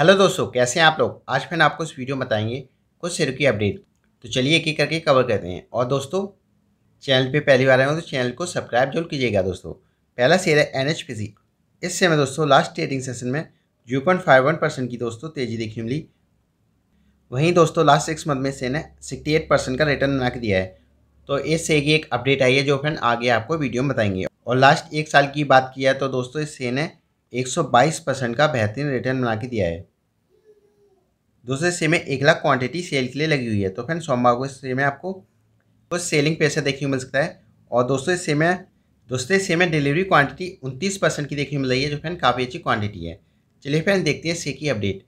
hello दोस्तों कैसे हैं आप लोग आज फिर आपको इस वीडियो में बताएंगे कुछ शेयर की अपडेट तो चलिए एक एक करके कवर करते हैं और दोस्तों चैनल पे पहली बार आए हो तो चैनल को सब्सक्राइब जरूर कीजिएगा दोस्तों पहला शेयर है एन इस समय दोस्तों लास्ट ट्रेडिंग सेशन में zero point five one percent की दोस्तों तेज़ी देखने मिली वहीं दोस्तों लास्ट सिक्स मंथ में से ने सिक्सटी एट परसेंट का रिटर्न बना के दिया है तो इस से की एक अपडेट आई है जो फ्रेंड आगे आपको वीडियो में बताएंगे और लास्ट एक साल की बात किया तो दोस्तों इस से ने 122 परसेंट का बेहतरीन रिटर्न बना के दिया है दूसरे शेयर में एक लाख क्वांटिटी सेल के लिए लगी हुई है तो फ्रेंड सोमवार को शेयर में आपको कुछ सेलिंग पैसा देखने को मिल सकता है और दूसरे शेयर में दूसरे शेयर में डिलीवरी क्वांटिटी उनतीस परसेंट की देखने को मिल रही है जो फ्रेंड काफ़ी अच्छी क्वांटिटी है चलिए फ्रेंड देखते हैं शेयर की अपडेट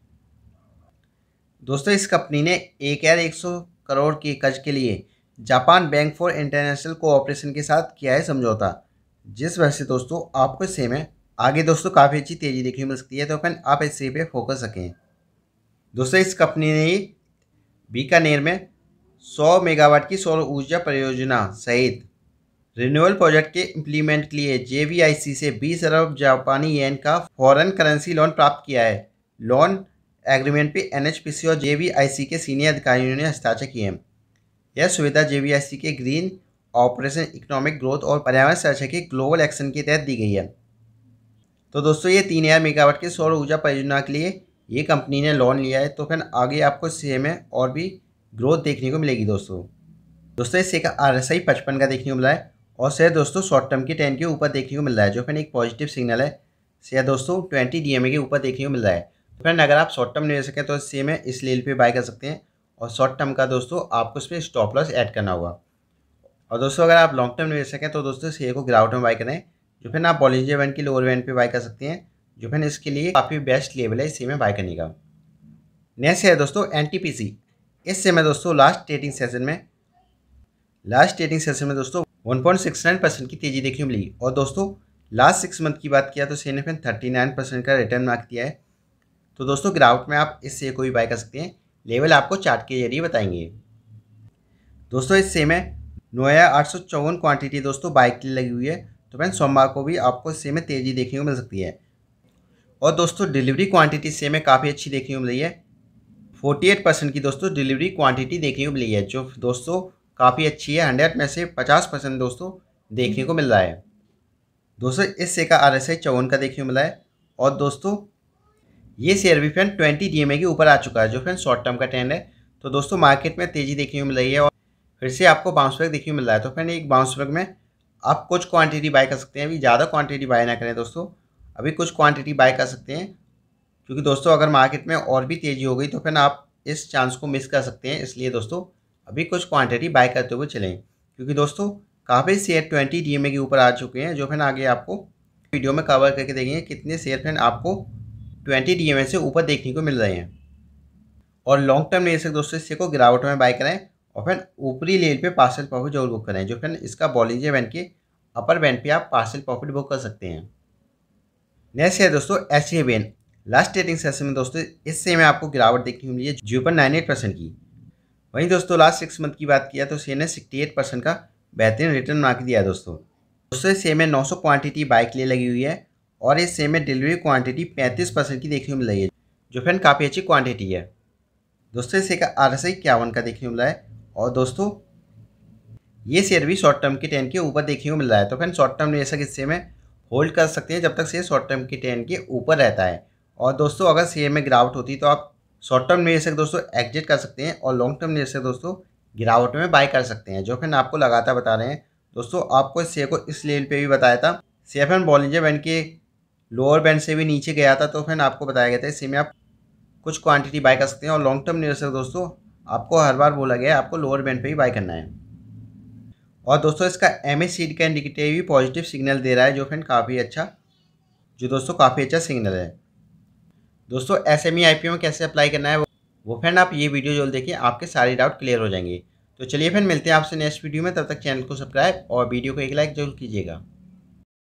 दोस्तों इस कंपनी ने एक हज़ार एक सौ करोड़ के कर्ज के लिए Japan Bank for International Cooperation के साथ किया है समझौता जिस वजह से दोस्तों आपको सेम है आगे दोस्तों काफ़ी अच्छी तेज़ी देखने मिल सकती है तो अपन आप इस पे फोकस सकें दोस्तों इस कंपनी ने बीकानेर में 100 मेगावाट की सौर ऊर्जा परियोजना सहित रिन्यूअल प्रोजेक्ट के इम्प्लीमेंट के लिए जे से बीस अरब जापानी येन का फॉरन करेंसी लोन प्राप्त किया है लोन एग्रीमेंट पे एन और जे के सीनियर अधिकारियों ने हस्ताक्षर किए यह सुविधा जे के ग्रीन ऑपरेशन इकोनॉमिक ग्रोथ और पर्यावरण सुरक्षा के ग्लोबल एक्शन के तहत दी गई है तो दोस्तों ये तीन हज़ार मेगावाट के सौर ऊर्जा परियोजना के लिए ये कंपनी ने लोन लिया है तो फिर आगे आपको सी में और भी ग्रोथ देखने को मिलेगी दोस्तों दोस्तों इससे का आर एस आई पचपन का देखने को मिला है और शेयर दोस्तों शॉर्ट टर्म के टेन के ऊपर देखने को मिल रहा है जो फिर एक पॉजिटिव सिग्नल है शेयर दोस्तों ट्वेंटी डी के ऊपर देखने को मिल रहा है तो फ्रेंड अगर आप शॉर्ट टर्म ले सकें तो सी में इस लेल पर बाय कर सकते हैं और शॉर्ट टर्म का दोस्तों आपको उस पर स्टॉप लॉस ऐड करना होगा और दोस्तों अगर आप लॉन्ग टर्म ले सकें तो दोस्तों शेयर को ग्राउट में बाय करें जो फिर आप बॉलिजिया वैन के लोअर वैन पे बाई कर सकते हैं जो फिर इसके लिए काफ़ी बेस्ट लेवल है इसी में बाय करने का नेक्स्ट है दोस्तों एन टी पी सी इससे मैं दोस्तों लास्ट ट्रेडिंग सेशन में लास्ट ट्रेडिंग सेशन में दोस्तों one point six nine percent की तेज़ी देखने को मिली और दोस्तों लास्ट सिक्स मंथ की बात किया तो सी ने फिर थर्टी नाइन परसेंट का रिटर्न मार्क दिया है तो दोस्तों ग्राउट में आप इस शेयर को भी कर सकते हैं लेवल आपको चार्ट के जरिए बताएंगे दोस्तों इस शेयर में नोया आठ सौ चौवन क्वान्टिटी दोस्तों बाइक के लिए लगी हुई है तो फ्रेंड सोमवार को भी आपको सेम में तेज़ी देखने को मिल सकती है और दोस्तों डिलीवरी क्वांटिटी सेम में काफ़ी अच्छी देखने को मिली है फोर्टी एट परसेंट की दोस्तों डिलीवरी क्वांटिटी देखने को मिली है जो दोस्तों काफ़ी अच्छी है हंड्रेड में से पचास परसेंट दोस्तों देखने को मिल रहा है दोस्तों इस से का आर एस आई चौवन का देखने को मिला है और दोस्तों ये शेयर भी friend twenty D M A के ऊपर आ चुका है जो फ्रेंड शॉर्ट टर्म का ट्रेंड है तो दोस्तों मार्केट में तेज़ी देखने को मिल रही है और फिर से आपको बाउंस बैक देखने को मिल रहा है तो फ्रेंड एक बाउंस बैक में आप कुछ क्वांटिटी बाय कर सकते हैं अभी ज़्यादा क्वांटिटी बाय ना करें दोस्तों अभी कुछ क्वांटिटी बाय कर सकते हैं क्योंकि दोस्तों अगर मार्केट में और भी तेज़ी हो गई तो फिर आप इस चांस को मिस कर सकते हैं इसलिए दोस्तों अभी कुछ क्वान्टिटी बाय करते हुए चलें क्योंकि दोस्तों काफ़ी शेयर ट्वेंटी डी के ऊपर आ चुके हैं जो फिर आगे आपको वीडियो में कवर करके देखेंगे कितने शेयर फिर आपको ट्वेंटी डी से ऊपर देखने को मिल रहे हैं और लॉन्ग टर्म निवेशक दोस्तों इससे को गिरावट में बाय कराएं और फिर ऊपरी लेवल पे पार्सल प्रॉफिट जरूर बुक करें जो फिर इसका बॉलिंग बैंड के अपर बैंड पे आप पार्सल प्रॉफिट बुक कर सकते हैं नेक्स्ट है दोस्तों एस ए बैन लास्ट ट्रेडिंग सेशन में दोस्तों से में आपको गिरावट देखने को मिली है zero point nine eight percent की वहीं दोस्तों लास्ट सिक्स मंथ की बात किया तो सी ने सिक्सटी एट परसेंट का बेहतरीन रिटर्न मार्क दिया दिया दोस्तों दोस्तों इस में नौ सौ क्वान्टिटी बाइक लिए लगी हुई है और इस सेम में डिलीवरी क्वान्टिटी पैंतीस परसेंट की देखने को मिल रही है जो फ्रेंड काफ़ी अच्छी क्वान्टिटी है दोस्तों इसे का आर एस आई इक्यावन का देखने को मिला है और दोस्तों ये शेयर भी शॉर्ट टर्म के टेन के ऊपर देखने को मिल रहा है तो फ्रेंड शॉर्ट टर्म निवेशक इससे में होल्ड कर सकते हैं जब तक शेयर शॉर्ट टर्म के टेन के ऊपर रहता है और दोस्तों अगर शेयर में गिरावट होती है तो आप शॉर्ट टर्म निवेशक दोस्तों एग्जिट कर सकते हैं और लॉन्ग टर्म निवेशक दोस्तों गिरावट में बाय कर सकते हैं जो फ्रेंड आपको लगातार बता रहे हैं दोस्तों आपको इस शेयर को इस लेवल पर भी बताया था शेयर फ्रेंड बॉलिंजर बैंड के लोअर बैंड से भी नीचे गया था तो फ्रेंड आपको बताया गया था इससे में आप कुछ क्वांटिटी बाय कर सकते हैं और लॉन्ग टर्म निवेशक दोस्तों आपको हर बार बोला गया आपको लोअर बैंड पे ही बाय करना है और दोस्तों इसका एम एस सीड का इंडिकेटर भी पॉजिटिव सिग्नल दे रहा है जो फ्रेंड काफ़ी अच्छा जो दोस्तों काफ़ी अच्छा सिग्नल है दोस्तों S M E I P में कैसे अप्लाई करना है वो फ्रेंड आप ये वीडियो जल्द देखिए आपके सारे डाउट क्लियर हो जाएंगे तो चलिए फ्रेंड मिलते हैं आपसे नेक्स्ट वीडियो में तब तक चैनल को सब्सक्राइब और वीडियो को एक लाइक जरूर कीजिएगा